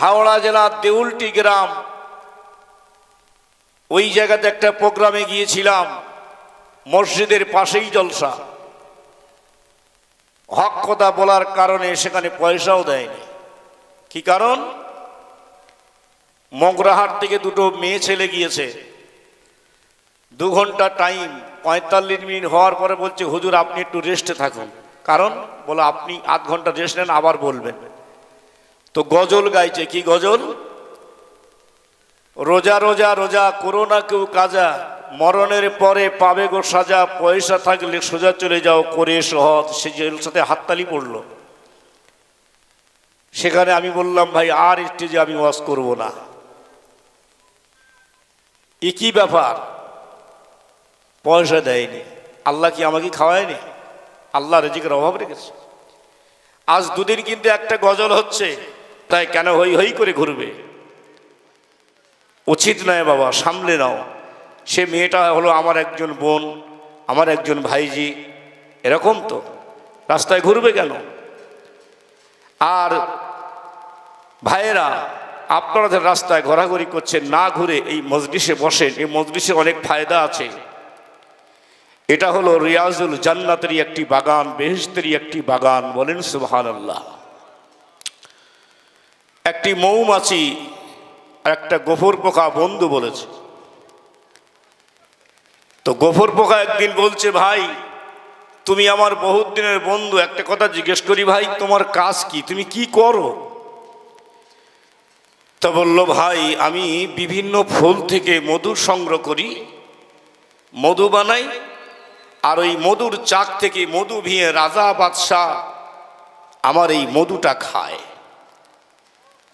হাওড়া জেলার দেউলটি গ্রাম ওই জায়গাতে একটা প্রোগ্রামে গিয়েছিলাম মসজিদের পাশেই জলসা হক কথা বলার কারণে সেখানে পয়সাও দেয়নি কি কারণ মগরাহাট থেকে দুটো মেয়ে ছেলে গিয়েছে দু ঘন্টা টাইম পঁয়তাল্লিশ মিনিট হওয়ার পরে বলছে হুজুর আপনি একটু রেস্টে থাকুন কারণ বলো আপনি আধ ঘন্টা রেস্ট নেন আবার বলবেন তো গজল গাইছে কি গজল রোজা রোজা রোজা করো না কেউ কাজা মরণের পরে পাবে গো সাজা পয়সা থাকলে সোজা চলে যাও করে সহজ সে জেল সাথে হাততালি পড়ল সেখানে আমি বললাম ভাই আর স্টেজে আমি ওয়াজ করব না একই ব্যাপার পয়সা দেয়নি আল্লাহ কি আমাকে খাওয়ায়নি আল্লাহ রেজিকের অভাব রেখেছে আজ দুদিন কিন্তু একটা গজল হচ্ছে তাই কেন হই হই করে ঘুরবে উচিত নয় বাবা সামলে নাও সে মেয়েটা হলো আমার একজন বোন আমার একজন ভাইজি এরকম তো রাস্তায় ঘুরবে কেন আর ভাইয়েরা আপনারা যে রাস্তায় ঘোরাঘুরি করছেন না ঘুরে এই মজলিসে বসেন এই মজলিসে অনেক ফায়দা আছে এটা হলো রিয়াজুল জান্নাতেরই একটি বাগান বেহস্তেরই একটি বাগান বলেন সুবহান আল্লাহ একটি মৌমাছি আর একটা গোফর পোকা বন্ধু বলেছে তো গোফর পোকা একদিন বলছে ভাই তুমি আমার বহুত দিনের বন্ধু একটা কথা জিজ্ঞেস করি ভাই তোমার কাজ কি তুমি কি করো তা বললো ভাই আমি বিভিন্ন ফুল থেকে মধু সংগ্রহ করি মধু বানাই আর ওই মধুর চাক থেকে মধু ভিয়ে রাজা বাদশাহ আমার এই মধুটা খায়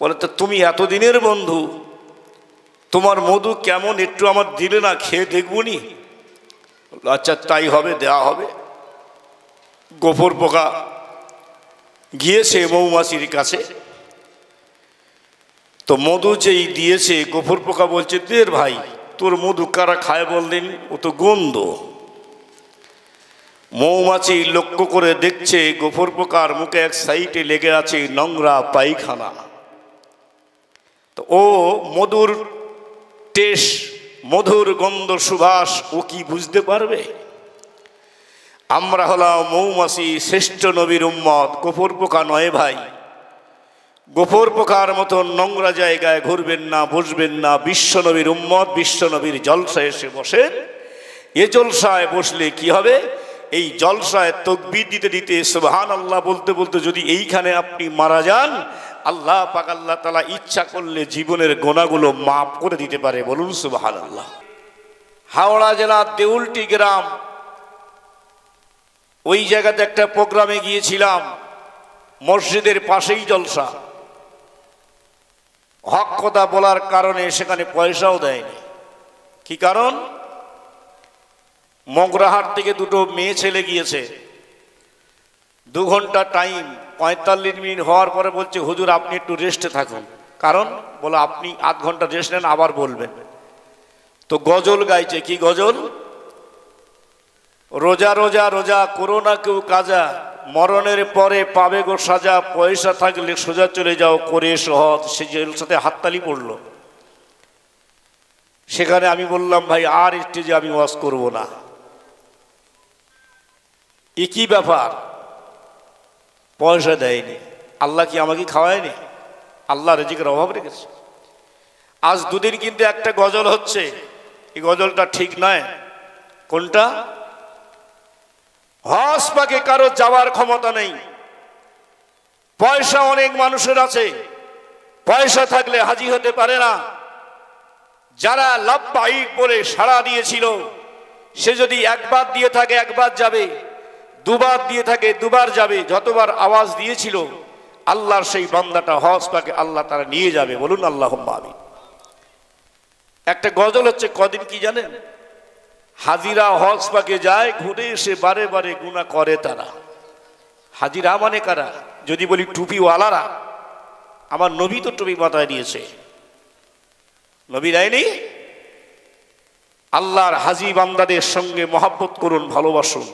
বলে তো তুমি এতদিনের বন্ধু তোমার মধু কেমন একটু আমার দিলে না খেয়ে দেখবনি আচ্ছা তাই হবে দেয়া হবে গোপর পোকা গিয়েছে মৌমাছির কাছে তো মধু যেই দিয়েছে গোপর পোকা বলছে দের ভাই তোর মধু কারা খায় বললেন ও তো গন্ধ মৌমাছি লক্ষ্য করে দেখছে গোপর পোকার মুখে এক সাইডে লেগে আছে নোংরা পায়খানা ও মধুর টেস মধুর গন্ধ সুভাষ ও কি বুঝতে পারবে আমরা হলাম মৌমাসি শ্রেষ্ঠ নবীর উম্মত গোফর পোকা নয় ভাই গোফর পোকার মতন নোংরা জায়গায় ঘুরবেন না বসবেন না নবীর উম্মত বিশ্বনবীর জলসা এসে বসেন এ জলসায় বসলে কি হবে এই জলসায় তকবির দিতে দিতে সোহান আল্লাহ বলতে বলতে যদি এইখানে আপনি মারা যান আল্লাহ পাক আল্লাহ তালা ইচ্ছা করলে জীবনের গোনাগুলো মাফ করে দিতে পারে বলুন সুবাহ আল্লাহ হাওড়া জেলার দেউলটি গ্রাম ওই জায়গাতে একটা প্রোগ্রামে গিয়েছিলাম মসজিদের পাশেই জলসা হক কথা বলার কারণে সেখানে পয়সাও দেয়নি কি কারণ মগরাহাট থেকে দুটো মেয়ে ছেলে গিয়েছে দু ঘন্টা টাইম পঁয়তাল্লিশ মিনিট হওয়ার পরে বলছে হুজুর আপনি একটু রেস্টে থাকুন কারণ বলো আপনি আধ ঘন্টা রেস্ট নেন আবার বলবেন তো গজল গাইছে কি গজল রোজা রোজা রোজা করো না কেউ কাজা মরণের পরে পাবে গো সাজা পয়সা থাকলে সোজা চলে যাও করে সহজ সে জেল সাথে হাততালি পড়লো সেখানে আমি বললাম ভাই আর স্টেজে আমি ওয়াশ করব না কি ব্যাপার পয়সা দেয়নি আল্লাহ কি আমাকে খাওয়ায়নি আল্লাহ রেজিকের অভাব রেখেছে আজ দুদিন কিন্তু একটা গজল হচ্ছে এই গজলটা ঠিক নয় কোনটা হস পাকে কারো যাওয়ার ক্ষমতা নেই পয়সা অনেক মানুষের আছে পয়সা থাকলে হাজি হতে পারে না যারা লাভ বলে সাড়া দিয়েছিল সে যদি একবার দিয়ে থাকে একবার যাবে দুবার দিয়ে থাকে দুবার যাবে যতবার আওয়াজ দিয়েছিল আল্লাহর সেই বান্দাটা পাকে আল্লাহ তারা নিয়ে যাবে বলুন আল্লাহ আমি একটা গজল হচ্ছে কদিন কি জানেন হাজিরা হজ পাকে যায় ঘুরে এসে বারে বারে গুণা করে তারা হাজিরা মানে কারা যদি বলি টুপিওয়ালারা আমার নবী তো টুপি মাথায় দিয়েছে নবী দেয়নি আল্লাহর হাজি বান্দাদের সঙ্গে মহাব্বত করুন ভালোবাসুন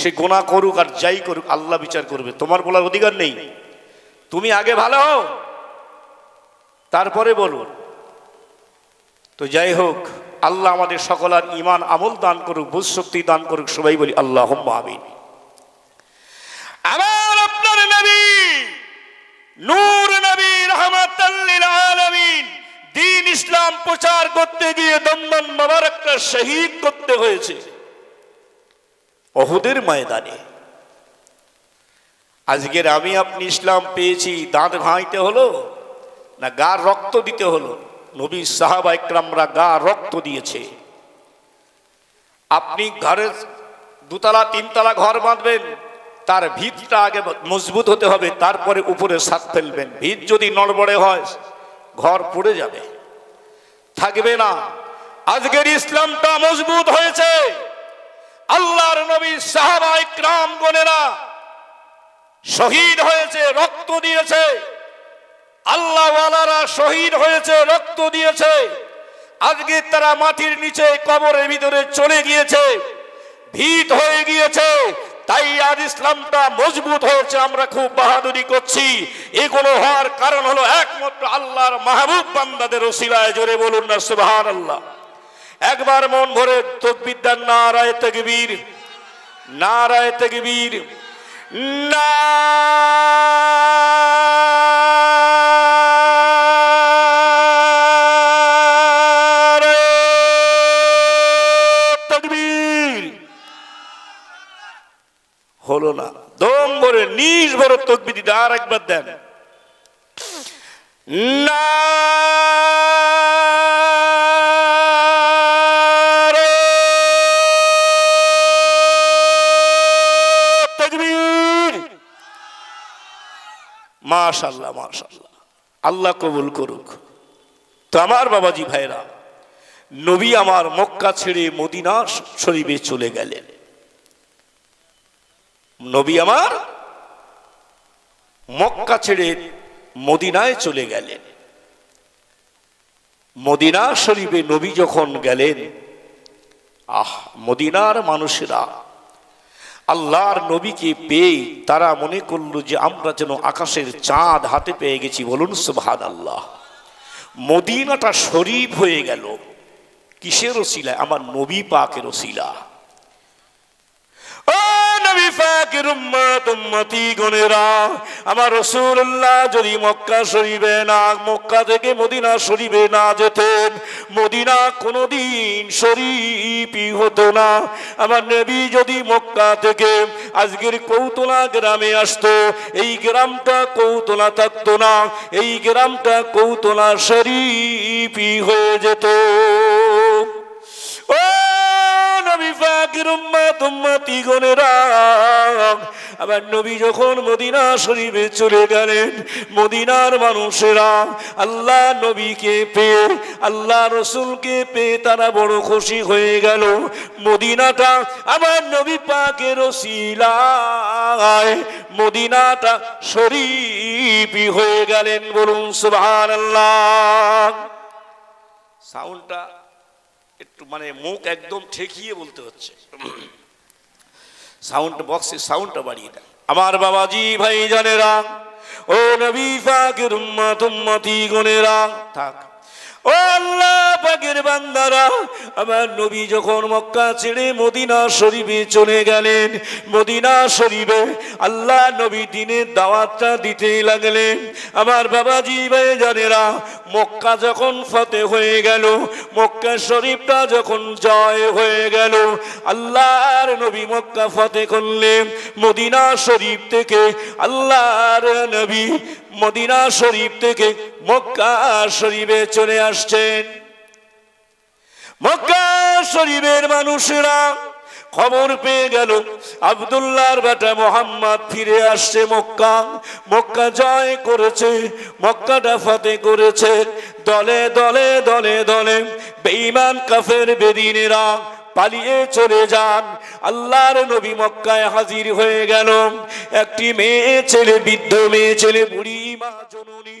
সে গোনা করুক আর যাই করুক আল্লাহ বিচার করবে তোমার বলার অধিকার নেই তুমি আগে ভালো হও তারপরে বলুন তো যাই হোক আল্লাহ আমাদের সকল আর ইমান আমল দান করুক বুঝ শক্তি দান করুক সবাই বলি আল্লাহ আমিন আমার আপনার নবী নূর নবী রহমাতাল্লিল দিন ইসলাম প্রচার করতে গিয়ে দন্দন বাবার একটা শহীদ করতে হয়েছে অহুদের ময়দানে আজকের আমি আপনি ইসলাম পেয়েছি দাঁত ভাঙাইতে হলো না গা রক্ত দিতে হলো নবী সাহাবা একরামরা গা রক্ত দিয়েছে আপনি ঘরের দুতলা তিনতলা ঘর বাঁধবেন তার ভিতটা আগে মজবুত হতে হবে তারপরে উপরে সাত ফেলবেন ভিত যদি নড়বড়ে হয় ঘর পড়ে যাবে থাকবে না আজকের ইসলামটা মজবুত হয়েছে আল্লাহর নবী সাহাবাই ক্রাম গনেরা শহীদ হয়েছে রক্ত দিয়েছে আল্লাহওয়ালারা শহীদ হয়েছে রক্ত দিয়েছে আজকে তারা মাটির নিচে কবরের ভিতরে চলে গিয়েছে ভীত হয়ে গিয়েছে তাই আজ ইসলামটা মজবুত হয়েছে আমরা খুব বাহাদুরি করছি এগুলো হওয়ার কারণ হলো একমাত্র আল্লাহর মাহবুব বান্দাদের ওসিলায় জোরে বলুন না সুবাহ আল্লাহ একবার মন ভরে তকবিদ্যার নারায় তকবীর নারায় তকবীর না হলো না দম ভরে নিজ ভরে তকবিদিটা আর একবার দেন না মাশাল্লাহ মাশাল্লাহ আল্লাহ কবুল করুক তো আমার বাবাজি ভাইরা নবী আমার মক্কা ছেড়ে মদিনা শরীফে চলে গেলেন নবী আমার মক্কা ছেড়ে মদিনায় চলে গেলেন মদিনা শরীফে নবী যখন গেলেন আহ মদিনার মানুষেরা আল্লাহর নবীকে পেয়ে তারা মনে করলো যে আমরা যেন আকাশের চাঁদ হাতে পেয়ে গেছি বলুন সুভান আল্লাহ মদিনাটা শরীফ হয়ে গেল কিসের ওসিলায় আমার নবী পাকের ওসিলা আমার রসুল্লাহ যদি মক্কা শরীফে না মক্কা থেকে মদিনা সরিবে না যেতেন মদিনা কোনোদিন শরীফই হতো না আমার নবী যদি মক্কা থেকে আজকের কৌতলা গ্রামে আসতো এই গ্রামটা কৌতলা থাকতো না এই গ্রামটা কৌতলা শরীফই হয়ে যেত নবীর আবার নবী যখন মদিনা শরীফে চলে গেলেন মদিনার মানুষেরা আল্লাহ নবীকে পেয়ে আল্লাহ রসুলকে পেয়ে তারা বড় খুশি হয়ে গেল মদিনাটা আবার নবী পাকের মদিনাটা শরীফি হয়ে গেলেন বলুন সুবহানাল্লাহ সাউন্ডটা একটু মানে মুখ একদম ঠেকিয়ে বলতে হচ্ছে সাউন্ড বক্সে সাউন্ডটা বাড়িয়ে দেয় আমার বাবাজি ভাই জানেরা ও নবী ফাকির উম্মাত উম্মতি গনেরা থাক আল্লাহ পাকের বান্দারা আমার নবী যখন মক্কা ছেড়ে মদিনা শরীফে চলে গেলেন মদিনা শরীফে আল্লাহ নবী দিনের দাওয়াতটা দিতে লাগলেন আমার বাবাজি ভাই জানেরা মক্কা যখন ফতে হয়ে গেল মক্কা শরীফটা যখন জয় হয়ে গেল আল্লাহর নবী মক্কা ফতে করলেন মদিনা শরীফ থেকে আল্লাহর নবী মদিনা শরীফ থেকে মক্কা শরীফে চলে আসছেন মক্কা শরীফের মানুষেরা খবর পেয়ে গেল আবদুল্লাহর বেটা মোহাম্মদ ফিরে আসছে মক্কা মক্কা জয় করেছে মক্কাটা ফাতে করেছে দলে দলে দলে দলে বেঈমান কাফের বেদিনেরা পালিয়ে চলে যান আল্লাহর নবী মক্কায় হাজির হয়ে গেল একটি মেয়ে ছেলে বৃদ্ধ মেয়ে ছেলে বুড়ি মা জননী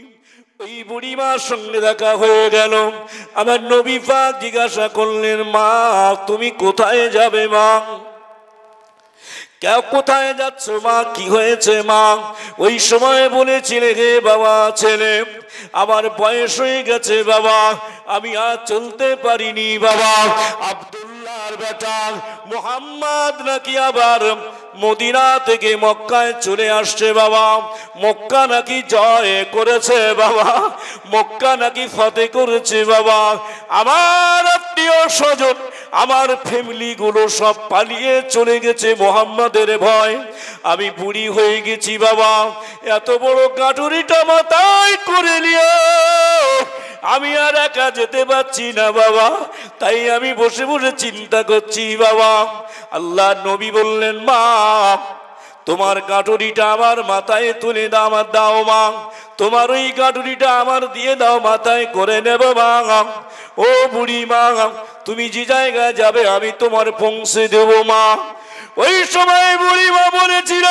ওই মার সঙ্গে দেখা হয়ে গেল আমার নবী পা জিজ্ঞাসা করলেন মা তুমি কোথায় যাবে মা কেউ কোথায় যাচ্ছ মা কি হয়েছে মা ওই সময় বলেছিলে রে বাবা ছেলে আমার বয়স হয়ে গেছে বাবা আমি আর চলতে পারিনি বাবা আব্দুল আল্লাহর বেটা মোহাম্মদ নাকি আবার মদিনা থেকে মক্কায় চলে আসছে বাবা মক্কা নাকি জয় করেছে বাবা মক্কা নাকি ফতে করেছে বাবা আমার আত্মীয় স্বজন আমার ফ্যামিলিগুলো সব পালিয়ে চলে গেছে মোহাম্মদের ভয় আমি বুড়ি হয়ে গেছি বাবা এত বড় কাটুরিটা মাথায় করে নিয়ে আমি আর একা যেতে পারছি না বাবা তাই আমি বসে বসে চিন্তা করছি বাবা আল্লাহ নবী বললেন মা তোমার কাটুরিটা আমার মাথায় তুলে দাও আমার দাও মা তোমার ওই কাটুরিটা আমার দিয়ে দাও মাথায় করে নেব মা ও বুড়ি মা তুমি যে জায়গায় যাবে আমি তোমার পৌঁছে দেব মা ওই সময় বুড়ি মা বলেছিল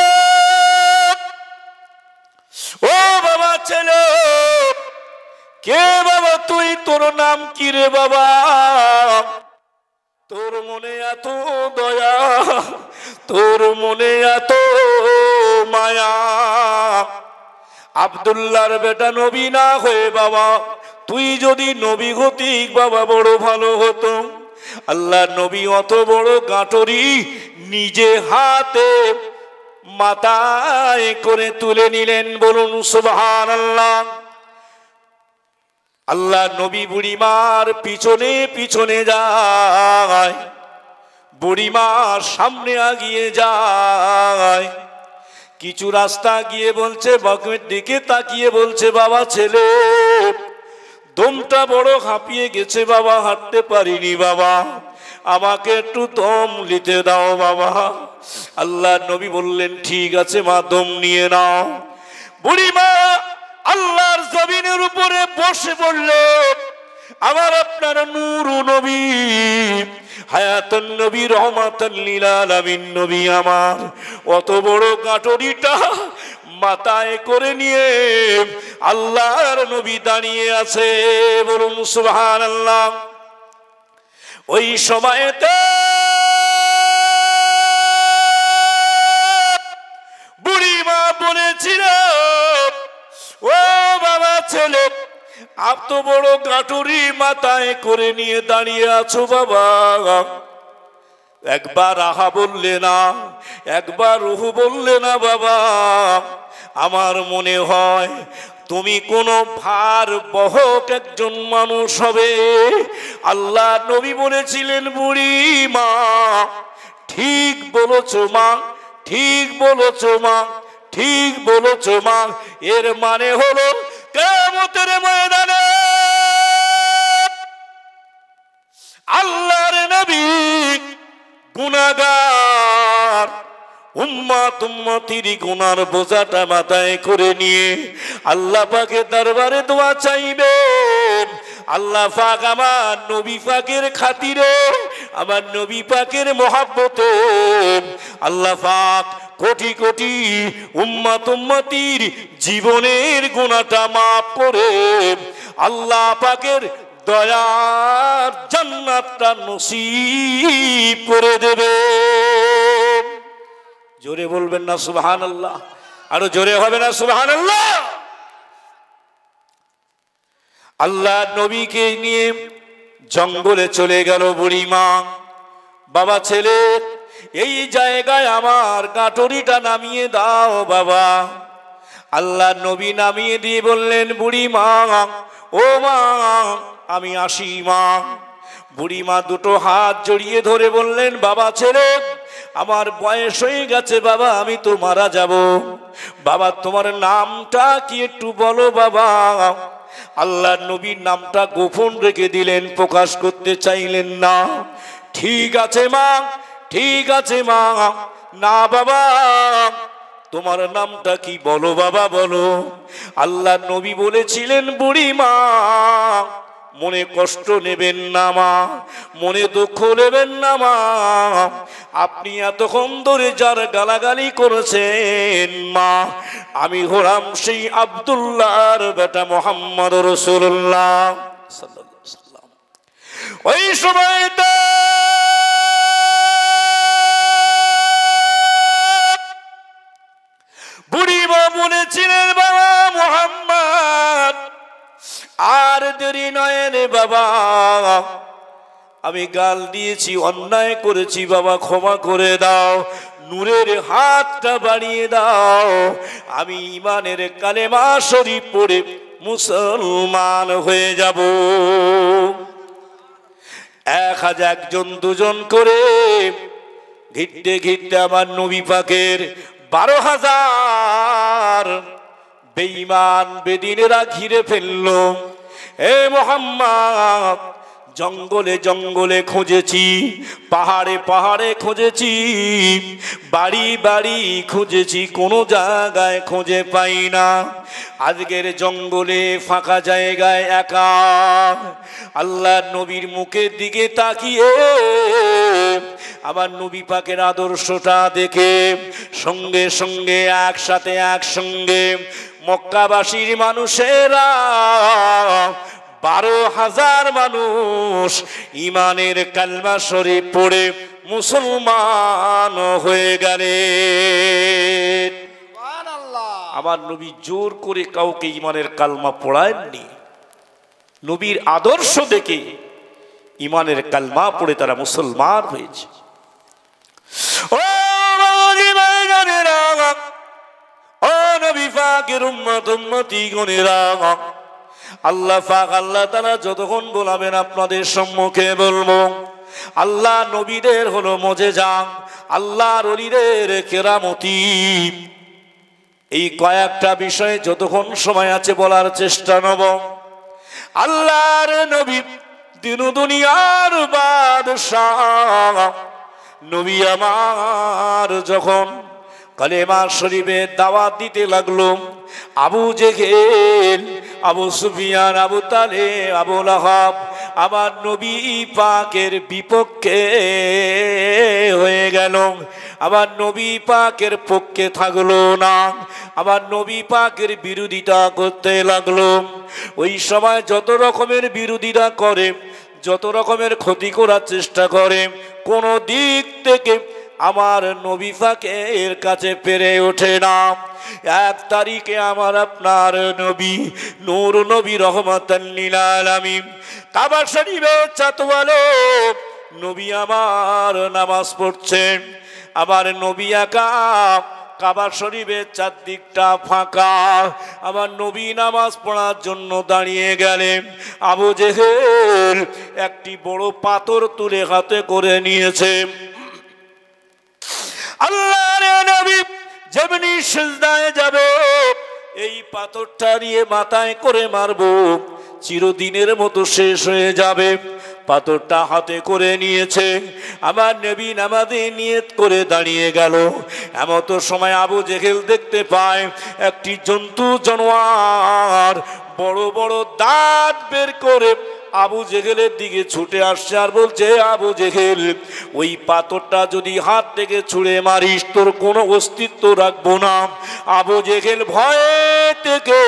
ও বাবা ছেলে কে বাবা তুই তোর নাম কি রে বাবা তোর মনে এত দয়া তোর মনে এত মায়া আবদুল্লার বেটা নবী না হয়ে বাবা তুই যদি নবী গতিক বাবা বড় ভালো হতো আল্লাহ নবী অত বড় গাঁটরি নিজে হাতে মাথায় করে তুলে নিলেন বলুন সুবহান আল্লাহ আল্লাহ নবী বুড়িমার পিছনে পিছনে যায় বুড়িমার সামনে আগিয়ে যায় কিছু রাস্তা গিয়ে বলছে বকমের দিকে তাকিয়ে বলছে বাবা ছেলে দমটা বড় হাঁপিয়ে গেছে বাবা হাঁটতে পারিনি বাবা আমাকে একটু দম লিতে দাও বাবা আল্লাহ নবী বললেন ঠিক আছে মা দম নিয়ে নাও বুড়িমা আল্লাহর জমিনের উপরে বসে পড়লেন আমার আপনার নূর নবী হায়াতন নবী রহমাতুল লিল আলামিন নবী আমার অত বড় কাটরিটা মাথায় করে নিয়ে আল্লাহর নবী দাঁড়িয়ে আছে বলুন আল্লাহ ওই সময়তে ছেলে আপ তো বড় গাঁটুরি মাথায় করে নিয়ে দাঁড়িয়ে আছো বাবা একবার আহা বললে না একবার রুহু বললে না বাবা আমার মনে হয় তুমি কোনো ভার বহক একজন মানুষ হবে আল্লাহ নবী বলেছিলেন বুড়ি মা ঠিক বলেছো মা ঠিক বলেছো মা ঠিক বলেছো মা এর মানে হলো কেমতের ময়দানে আল্লাহর নবী গুণাগার উম্মা তুম্মতির গুনার বোঝাটা মাথায় করে নিয়ে আল্লাহ পাকে দরবারে দোয়া চাইবে আল্লাহ পাক আমার নবী পাকের খাতিরে আমার নবী পাকের মহাব্বত আল্লাহ পাক কোটি কোটি উম্মাত উম্মাতির জীবনের গুণাটা মাফ করে আল্লাহ পাকের দয়ার জান্নাতটা নসিব করে দেবে জোরে বলবেন না সুবহান আল্লাহ আরো জোরে হবে না সুবহান আল্লাহ আল্লাহ নবীকে নিয়ে জঙ্গলে চলে গেল বুড়িমা বাবা ছেলে এই জায়গায় আমার কাটরিটা নামিয়ে দাও বাবা আল্লাহ নবী নামিয়ে দিয়ে বললেন বুড়ি মা ও মা আমি আসি মা বুড়ি মা দুটো হাত জড়িয়ে ধরে বললেন বাবা ছেলে আমার বয়স হয়ে গেছে বাবা আমি তো মারা যাব বাবা তোমার নামটা কি একটু বলো বাবা আল্লাহ নবীর নামটা গোপন রেখে দিলেন প্রকাশ করতে চাইলেন না ঠিক আছে মা ঠিক আছে মা না বাবা তোমার নামটা কি বলো বাবা বলো আল্লাহ নবী বলেছিলেন বুড়ি মা মনে কষ্ট নেবেন না মা মনে দুঃখ নেবেন না মা আপনি এতক্ষণ ধরে যার গালাগালি করেছেন মা আমি হলাম সেই আবদুল্লাহর বেটা মোহাম্মদ রসুল্লাহ ওই সময়টা বুড়ি মা বলেছিলেন বাবা মোহাম্মদ আর দেরি নয় রে বাবা আমি গাল দিয়েছি অন্যায় করেছি বাবা ক্ষমা করে দাও নূরের হাতটা বাড়িয়ে দাও আমি ইমানের কালেমা মাসরি পড়ে মুসলমান হয়ে যাব এক হাজার একজন দুজন করে ঘিরতে ঘিরতে আমার নবী পাকের বারো হাজার বেঈমান বেদিনেরা ঘিরে ফেলল এ মোহাম্মদ জঙ্গলে জঙ্গলে খুঁজেছি পাহাড়ে পাহাড়ে খুঁজেছি বাড়ি বাড়ি খুঁজেছি কোনো জায়গায় খুঁজে পাই না আজকের জঙ্গলে ফাঁকা জায়গায় একা আল্লাহ নবীর মুখের দিকে তাকিয়ে আবার নবী পাকের আদর্শটা দেখে সঙ্গে সঙ্গে একসাথে একসঙ্গে মক্কাবাসীর মানুষেরা বারো হাজার মানুষ ইমানের কালমা শরীফ পড়ে মুসলমান হয়ে গেলে আমার নবী জোর করে কাউকে ইমানের কালমা পড়ায়নি নবীর আদর্শ দেখে ইমানের কালমা পড়ে তারা মুসলমান হয়েছে ও আল্লাহ আল্লাহ যতক্ষণ বলাবেন আপনাদের সম্মুখে বলবো আল্লাহ নবীদের হলো মজে যান আল্লাহ রলিদের কেরামতি এই কয়েকটা বিষয়ে যতক্ষণ সময় আছে বলার চেষ্টা নব আল্লাহর নবী দিন দুনিয়ার বাদশাহ নবী আমার যখন কলেমা শরীফের দাওয়াত দিতে লাগলো আবু জেহেল আবু সুফিয়ান আবু তালে আবু লাহাব আবার নবী পাকের বিপক্ষে হয়ে গেল আবার নবী পাকের পক্ষে থাকলো না আবার নবী পাকের বিরোধিতা করতে লাগলো ওই সময় যত রকমের বিরোধিতা করে যত রকমের ক্ষতি করার চেষ্টা করে কোনো দিক থেকে আমার নবী এর কাছে পেরে ওঠে না এক তারিখে আমার আপনার নবী নূর নবী রহমতাল কাবার শরীফের চাতওয়ালো নবী আমার নামাজ পড়ছেন আমার নবী একা কাবার শরীফের চারদিকটা ফাঁকা আমার নবী নামাজ পড়ার জন্য দাঁড়িয়ে গেলেন আবু জেহেল একটি বড় পাথর তুলে হাতে করে নিয়েছে আল্লাহর নবী যেমনি সেজদায় যাবে এই পাথরটা নিয়ে মাথায় করে মারব চিরদিনের মতো শেষ হয়ে যাবে পাথরটা হাতে করে নিয়েছে আমার নবী নামাজে নিয়ত করে দাঁড়িয়ে গেল এমতো সময় আবু জেহেল দেখতে পায় একটি জন্তু জানোয়ার বড় বড় দাঁত বের করে আবু জেহেলের দিকে ছুটে আসছে আর বলছে আবু জেহেল ওই পাথরটা যদি হাত থেকে ছুঁড়ে মারিস তোর কোনো অস্তিত্ব রাখবো না আবু জেহেল ভয়ে থেকে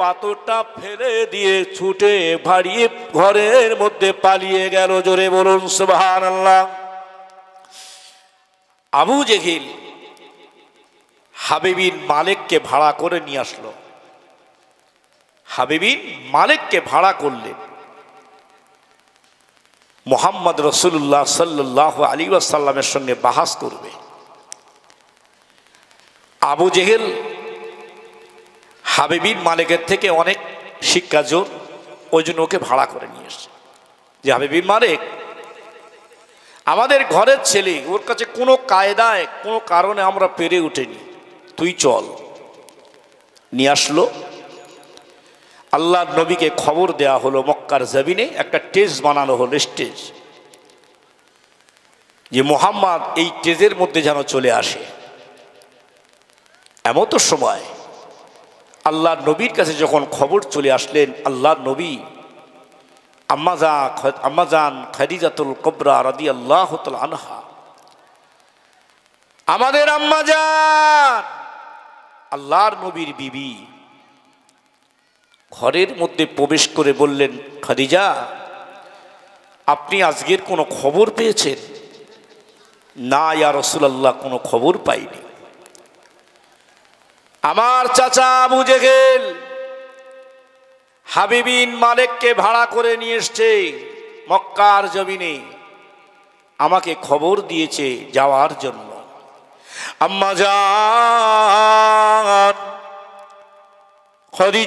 পাথরটা ফেলে দিয়ে ছুটে ভাড়িয়ে ঘরের মধ্যে পালিয়ে গেল জোরে বলুন সুবাহান আল্লাহ আবু জেহিল হাবিবিন মালিককে ভাড়া করে নিয়ে আসলো হাবিবিন মালিককে ভাড়া করলেন মোহাম্মদ রসুল্লাহ সাল্লাহ আলী আসাল্লামের সঙ্গে বাহাস করবে আবু জেহেল হাবিবির মালিকের থেকে অনেক শিক্ষা জোর ওই জন্য ওকে ভাড়া করে নিয়ে এসছে যে হাবিবির মালিক আমাদের ঘরের ছেলে ওর কাছে কোনো কায়দায় কোনো কারণে আমরা পেরে উঠিনি তুই চল নিয়ে আসলো আল্লাহ নবীকে খবর দেয়া হলো মক্কার জমিনে একটা টেজ বানানো হলো স্টেজ যে মোহাম্মদ এই টেজের মধ্যে যেন চলে আসে এমন তো সময় আল্লাহ নবীর কাছে যখন খবর চলে আসলেন আল্লাহ নবী আম্মাজা আম্মাজান খাদিজাতুল কবরা রাদি আল্লাহ আনহা আমাদের আম্মাজান আল্লাহর নবীর বিবি ঘরের মধ্যে প্রবেশ করে বললেন খাদিজা আপনি আজকের কোনো খবর পেয়েছেন না ইয়া রসুলাল্লাহ কোনো খবর পাইনি আমার চাচা বুঝে গেল হাবিবিন মালেককে ভাড়া করে নিয়ে এসছে মক্কার জমিনে আমাকে খবর দিয়েছে যাওয়ার জন্য আম্মা যা করে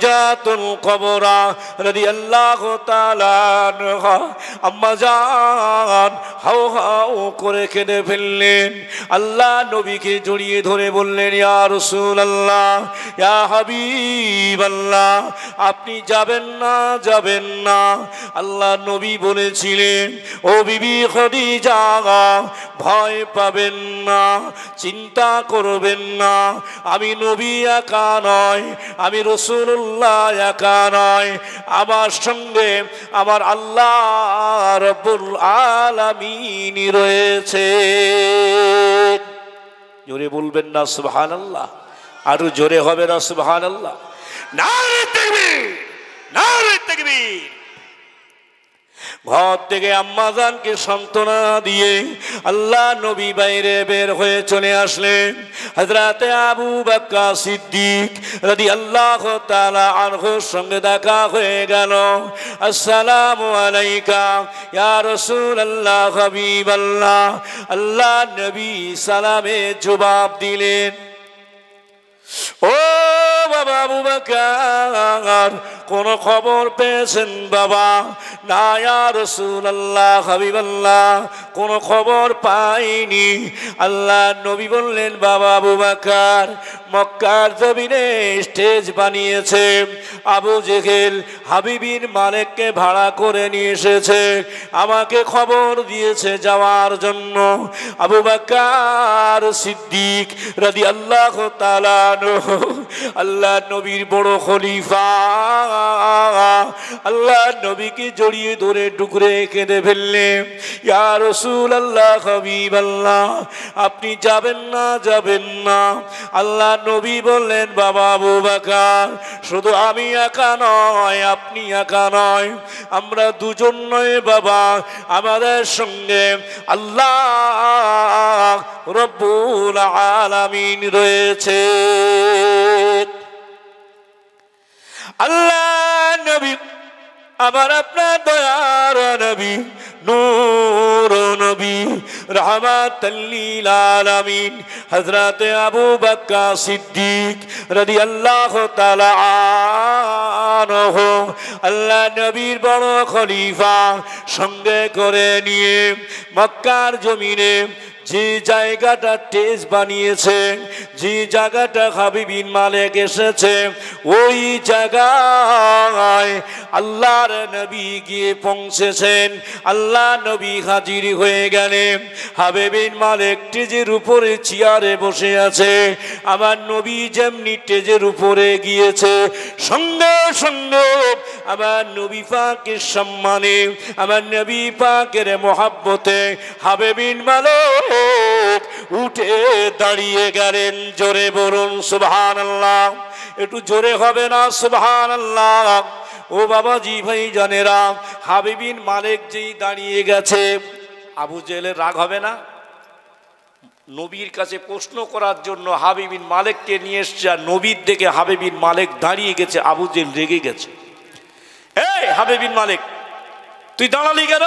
কেঁদে ফেললেন আল্লাহ নবীকে জড়িয়ে ধরে বললেন আপনি যাবেন না যাবেন না আল্লাহ নবী বলেছিলেন ও বিবি খদিজা ভয় পাবেন না চিন্তা করবেন না আমি নবী একা নয় আমি রসুল রসুল্লাহ একা নয় আমার সঙ্গে আমার আল্লাহ রব্বুল আলামিন রয়েছে জোরে বলবেন না সুবহান আল্লাহ আরো জোরে হবে না সুবহান আল্লাহ না রে তেকবীর না রে তেকবীর ঘর থেকে আম্মাজানকে সান্ত্বনা দিয়ে আল্লাহ নবী বাইরে বের হয়ে চলে আসলেন হজরাতে আবু বাক্কা সিদ্দিক রাদি আল্লাহ তালা আনহর সঙ্গে দেখা হয়ে গেল আসসালাম আলাইকা ইয়া রসুল আল্লাহ হাবিব আল্লাহ আল্লাহ নবী সালামে জবাব দিলেন ও বাবা আবু বাকার কোন খবর পেয়েছেন বাবা না রসুল্লাহ হাবিবাল্লাহ কোন খবর পাইনি আল্লাহ নবী বললেন বাবা আবু বাকার মক্কার জমিনে স্টেজ বানিয়েছে আবু জেহেল হাবিবিন ভাড়া করে নিয়ে এসেছে আমাকে খবর দিয়েছে যাওয়ার জন্য আবু বাকার সিদ্দিক রাদি আল্লাহ তালানো আল্লাহ আল্লাহ নবীর বড় খলিফা আল্লাহ নবীকে জড়িয়ে ধরে টুকরে কেঁদে ফেললে ইয়ার রসুল আল্লাহ হবিব আল্লাহ আপনি যাবেন না যাবেন না আল্লাহ নবী বললেন বাবা বাবু বাকার শুধু আমি একা নয় আপনি একা নয় আমরা দুজন নয় বাবা আমাদের সঙ্গে আল্লাহ রব্বুল আলামিন রয়েছে আল্লাহ নবী আমার আপনার দয়ার নবী নূর নবী রহমাতাল্লিল আলামিন আবু বক্কা সিদ্দিক রবি আল্লাহ আনহু আল্লাহ নবীর বড় খলিফা সঙ্গে করে নিয়ে মক্কার জমিনে যে জায়গাটা টেস বানিয়েছে যে জায়গাটা হাবিবিন মালেক এসেছে ওই জায়গায় আল্লাহর নবী গিয়ে পৌঁছেছেন আল্লাহ নবী হাজির হয়ে গেলেন হাবিবিন মালেক টেজের উপরে চেয়ারে বসে আছে আমার নবী যেমনি টেজের উপরে গিয়েছে সঙ্গে সঙ্গে আমার নবী পাকের সম্মানে আমার নবী পাকের মহাব্বতে হাবিবিন মালেক উঠে দাঁড়িয়ে গেলেন জোরে বলুন সুভান আল্লাহ একটু জোরে হবে না সুভান আল্লাহ ও বাবা জি ভাই জনেরা হাবিবিন মালিক যেই দাঁড়িয়ে গেছে আবু জেলের রাগ হবে না নবীর কাছে প্রশ্ন করার জন্য হাবিবিন মালিককে নিয়ে এসছে আর নবীর দেখে হাবিবিন মালিক দাঁড়িয়ে গেছে আবু জেল রেগে গেছে এই হাবিবিন মালিক তুই দাঁড়ালি কেন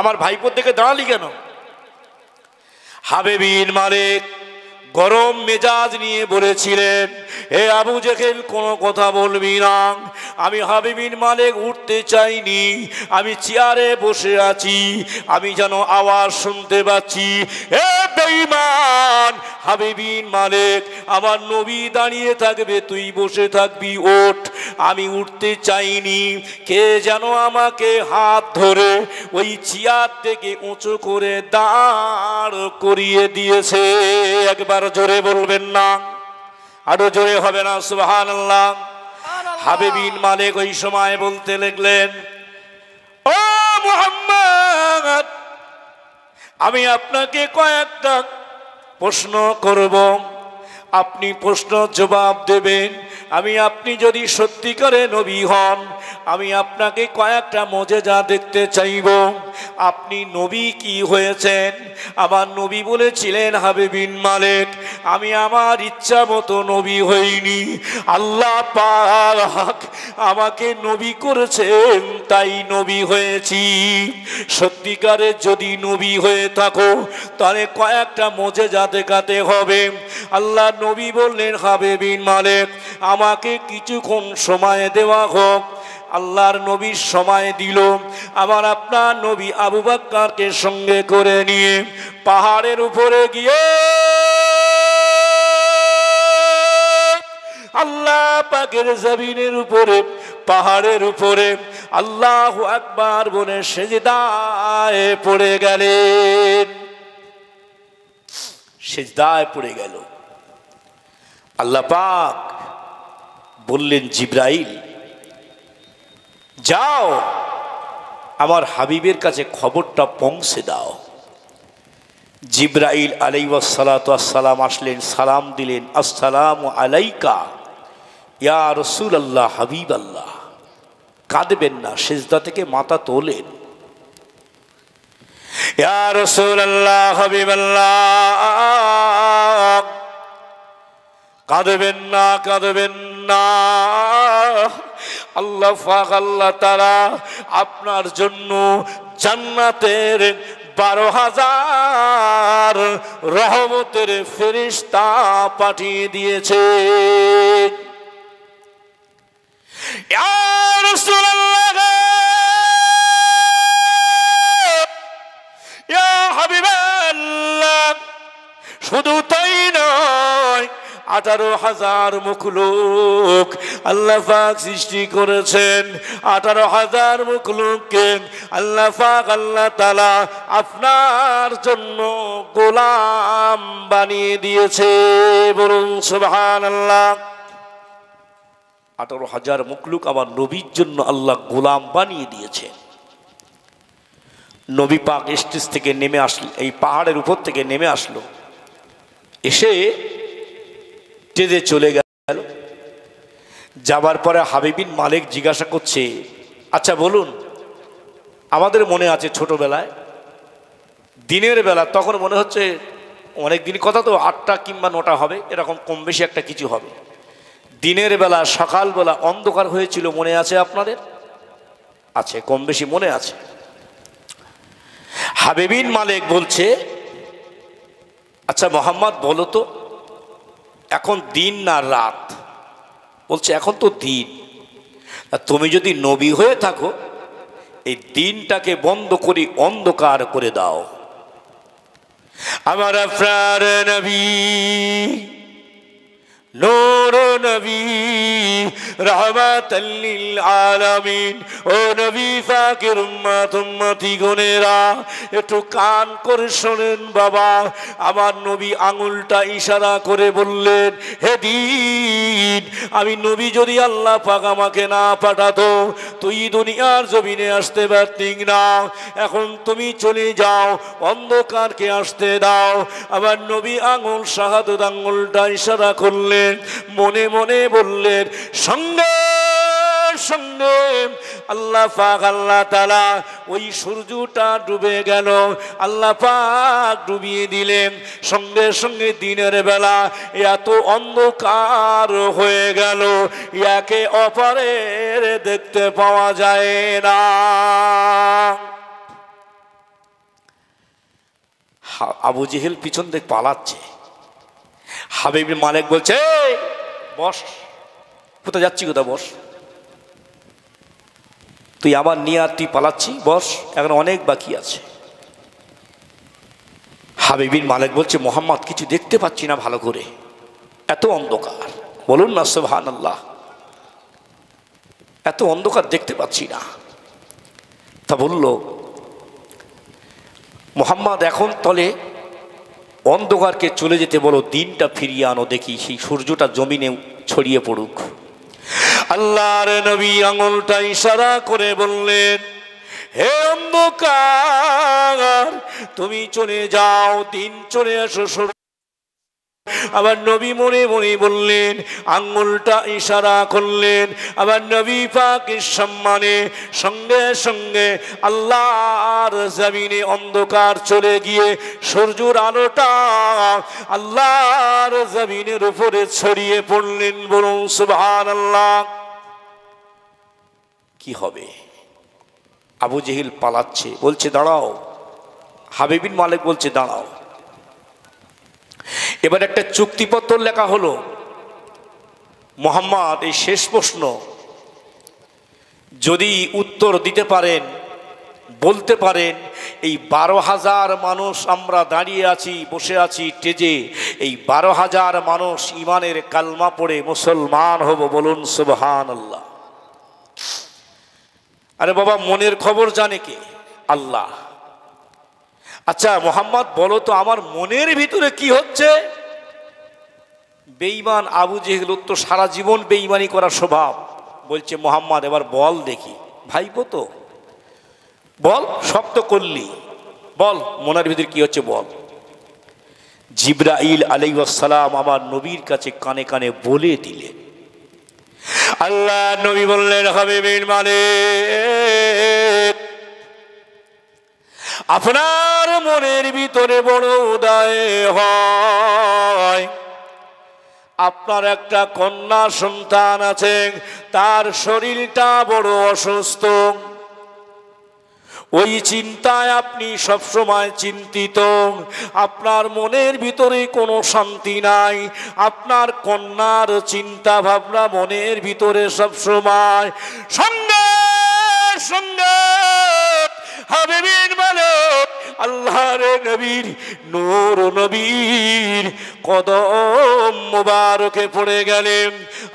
আমার ভাইপোর দেখে দাঁড়ালি কেন হাবেবিন মালিক গরম মেজাজ নিয়ে বলেছিলেন এ আবু জেহেল কোনো কথা বলবি না আমি হাবিবিন মালিক উঠতে চাইনি আমি চেয়ারে বসে আছি আমি যেন আওয়াজ শুনতে পাচ্ছি এ বেইমান হাবিবিন মালিক আমার নবী দাঁড়িয়ে থাকবে তুই বসে থাকবি ওঠ আমি উঠতে চাইনি কে যেন আমাকে হাত ধরে ওই চেয়ার থেকে উঁচু করে দাঁড় করিয়ে দিয়েছে একবার জোরে বলবেন না আরো জোরে হবে না সুহান আল্লাহ হাবিবিন মালিক ওই সময় বলতে লিখলেন ও মোহাম্মদ আমি আপনাকে কয়েকটা প্রশ্ন করব আপনি প্রশ্ন জবাব দেবেন আমি আপনি যদি সত্যিকারে নবী হন আমি আপনাকে কয়েকটা মজে যা দেখতে চাইব আপনি নবী কি হয়েছেন আমার নবী বলেছিলেন হাবে বিন মালেক আমি আমার ইচ্ছা মতো নবী হইনি আল্লাহ পাক আমাকে নবী করেছেন তাই নবী হয়েছি সত্যিকারে যদি নবী হয়ে থাকো তাহলে কয়েকটা মজে যা দেখাতে হবে আল্লাহ নবী বললেন হাবে বিন মালেক আমাকে কিছুক্ষণ সময় দেওয়া হোক আল্লাহর নবীর সময় দিল আবার আপনার নবী আবু বাক্কারকে সঙ্গে করে নিয়ে পাহাড়ের উপরে গিয়ে আল্লাহ পাকের জমিনের উপরে পাহাড়ের উপরে আল্লাহ একবার বলে সেজদায় পড়ে গেলেন সেজদায় পড়ে গেল আল্লাহ পাক বললেন জিব্রাইল যাও আমার হাবিবের কাছে খবরটা পৌঁছে দাও জিব্রাইল সালাম আসলেন সালাম দিলেন আসসালাম আলাইকা ইয়া রসুল আল্লাহ হাবিব আল্লাহ কাঁদবেন না সেজদা থেকে মাথা তোলেন ইয়া রসুল আল্লাহ কাঁদবেন না কাঁদবেন না আল্লাহ ফাক আল্লাহ তারা আপনার জন্য জান্নাতের বারো হাজার রহমতের ফেরিস্তা পাঠিয়ে দিয়েছে শুধু তাই না আঠারো হাজার মুখলুক আল্লাহ পাক সৃষ্টি করেছেন আঠারো হাজার মুখলুককে আল্লাহ পাক আল্লাহ তালা আপনার জন্য গোলাম বানিয়ে দিয়েছে বলুন সুবহান আল্লাহ আঠারো হাজার মুখলুক আমার নবীর জন্য আল্লাহ গোলাম বানিয়ে দিয়েছেন নবী পাক স্টেজ থেকে নেমে আসলো এই পাহাড়ের উপর থেকে নেমে আসলো এসে যে চলে গেল যাবার পরে হাবিবিন মালিক জিজ্ঞাসা করছে আচ্ছা বলুন আমাদের মনে আছে ছোটবেলায় দিনের বেলা তখন মনে হচ্ছে অনেক দিন কথা তো আটটা কিংবা নটা হবে এরকম কম বেশি একটা কিছু হবে দিনের বেলা সকালবেলা অন্ধকার হয়েছিল মনে আছে আপনাদের আছে কম বেশি মনে আছে হাবিবিন মালিক বলছে আচ্ছা মোহাম্মদ বলো তো এখন দিন না রাত বলছে এখন তো দিন তুমি যদি নবী হয়ে থাকো এই দিনটাকে বন্ধ করি অন্ধকার করে দাও আমার আপনার নবী নূর নবী রহমাতাল্লিল আলামিন ও নবী ফাকির উম্মাত উম্মতি গনেরা একটু কান করে শোনেন বাবা আমার নবী আঙুলটা ইশারা করে বললেন হে দিন আমি নবী যদি আল্লাহ পাক আমাকে না পাঠাতো তুই দুনিয়ার জমিনে আসতে পারতিং না এখন তুমি চলে যাও অন্ধকারকে আসতে দাও আমার নবী আঙুল শাহাদ আঙুলটা ইশারা করলেন মনে মনে বললেন সঙ্গে সঙ্গে আল্লাহ পাক আল্লাহ তালা ওই সূর্যটা ডুবে গেল আল্লাহ পাক ডুবিয়ে দিলেন সঙ্গে সঙ্গে দিনের বেলা এত অন্ধকার হয়ে গেল ইয়াকে অপরের দেখতে পাওয়া যায় না আবু জেহেল পিছন দেখ পালাচ্ছে হাবিব মালিক বলছে বস কোথায় যাচ্ছি কোথা বস তুই আমার নিয়ে আর তুই পালাচ্ছি বস এখন অনেক বাকি আছে হাবিবিন মালিক বলছে মোহাম্মদ কিছু দেখতে পাচ্ছি না ভালো করে এত অন্ধকার বলুন না সোহান আল্লাহ এত অন্ধকার দেখতে পাচ্ছি না তা বলল মোহাম্মদ এখন তলে অন্ধকারকে চলে যেতে বলো দিনটা ফিরিয়ে আনো দেখি সেই সূর্যটা জমিনে ছড়িয়ে পড়ুক আল্লাহর নবী আঙুলটা ইশারা করে বললেন হে অন্ধকার তুমি চলে যাও দিন চলে আসো আবার নবী মনে মনে বললেন আঙ্গুলটা ইশারা করলেন আবার নবী পাকের সম্মানে সঙ্গে সঙ্গে আল্লাহর জমিনে অন্ধকার চলে গিয়ে সূর্যর আলোটা আল্লাহর জমিনের উপরে ছড়িয়ে পড়লেন বলুন সুভান আল্লাহ কি হবে আবু জেহিল পালাচ্ছে বলছে দাঁড়াও হাবিবিন মালিক বলছে দাঁড়াও এবার একটা চুক্তিপত্র লেখা হলো মোহাম্মদ এই শেষ প্রশ্ন যদি উত্তর দিতে পারেন বলতে পারেন এই বারো হাজার মানুষ আমরা দাঁড়িয়ে আছি বসে আছি টেজে এই বারো হাজার মানুষ ইমানের কালমা পড়ে মুসলমান হব বলুন সুবহান আল্লাহ আরে বাবা মনের খবর জানে কে আল্লাহ আচ্ছা মোহাম্মদ বলো তো আমার মনের ভিতরে কি হচ্ছে বেইমান আবু জেহেল তো সারা জীবন বেইমানি করার স্বভাব বলছে মোহাম্মদ এবার বল দেখি ভাইপো তো বল শক্ত করলি বল মনের ভিতরে কি হচ্ছে বল জিব্রাইল আসসালাম আমার নবীর কাছে কানে কানে বলে দিলেন আল্লাহ নবী বললেন হবে বেইন মালে আপনার মনের ভিতরে বড় উদয় হয় আপনার একটা কন্যা সন্তান আছে তার শরীরটা বড় অসুস্থ ওই চিন্তায় আপনি সবসময় চিন্তিত আপনার মনের ভিতরে কোনো শান্তি নাই আপনার কন্যার চিন্তা ভাবনা মনের ভিতরে সবসময় সঙ্গে সঙ্গে হাবিবিন বলো আল্লাহর নবীর নূর নবীর কদম মুবারকে পড়ে গেলেন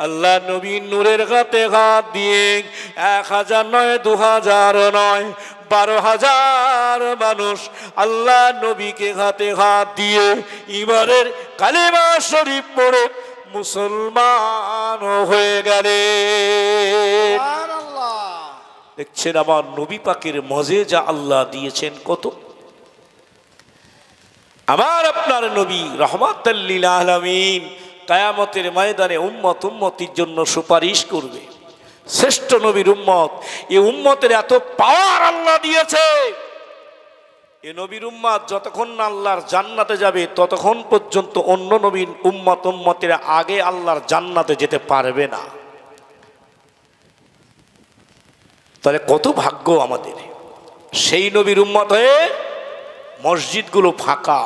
আল্লাহ নবীর নূরের হাতে হাত দিয়ে এক হাজার নয় দু হাজার নয় বারো হাজার মানুষ আল্লাহ নবীকে হাতে হাত দিয়ে ইবারের কালিমা শরীফ পড়ে মুসলমান হয়ে গেলে দেখছেন আমার নবী পাকের মজে যা আল্লাহ দিয়েছেন কত আমার আপনার নবী রহমাতাল্লিল কায়ামতের ময়দানে উম্মত উম্মতির জন্য সুপারিশ করবে শ্রেষ্ঠ নবীর উম্মত এ উম্মতের এত পাওয়ার আল্লাহ দিয়েছে এ নবীর উম্মাদ যতক্ষণ না আল্লাহর জান্নাতে যাবে ততক্ষণ পর্যন্ত অন্য নবীন উম্মত উম্মতের আগে আল্লাহর জান্নাতে যেতে পারবে না তাহলে কত ভাগ্য আমাদের সেই নবীর উম্মত হয়ে মসজিদগুলো ফাঁকা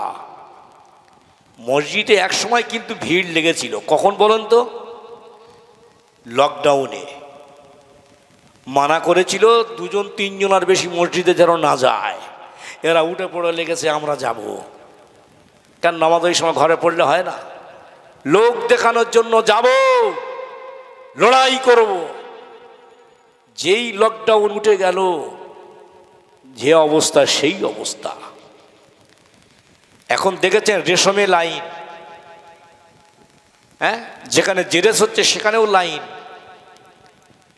মসজিদে একসময় কিন্তু ভিড় লেগেছিল কখন বলুন তো লকডাউনে মানা করেছিল দুজন তিনজন আর বেশি মসজিদে যেন না যায় এরা উঠে পড়ে লেগেছে আমরা যাব। কেন নামাজ ওই সময় ঘরে পড়লে হয় না লোক দেখানোর জন্য যাব লড়াই করবো যেই লকডাউন উঠে গেল যে অবস্থা সেই অবস্থা এখন দেখেছেন রেশমে লাইন হ্যাঁ যেখানে জেরেস হচ্ছে সেখানেও লাইন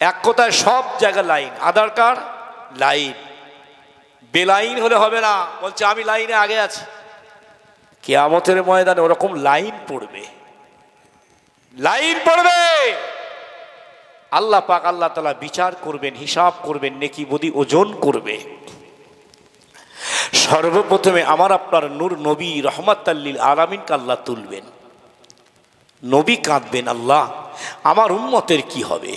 এক কথায় সব জায়গা লাইন আধার কার্ড লাইন বেলাইন হলে হবে না বলছে আমি লাইনে আগে আছি কেয়ামতের ময়দানে ওরকম লাইন পড়বে লাইন পড়বে আল্লাহ পাক আল্লাহ তালা বিচার করবেন হিসাব করবেন নেকি বদি ওজন করবে সর্বপ্রথমে আমার আপনার নূর নবী রহমাতাল্লিল আলামিন আল্লাহ তুলবেন নবী কাঁদবেন আল্লাহ আমার উন্মতের কি হবে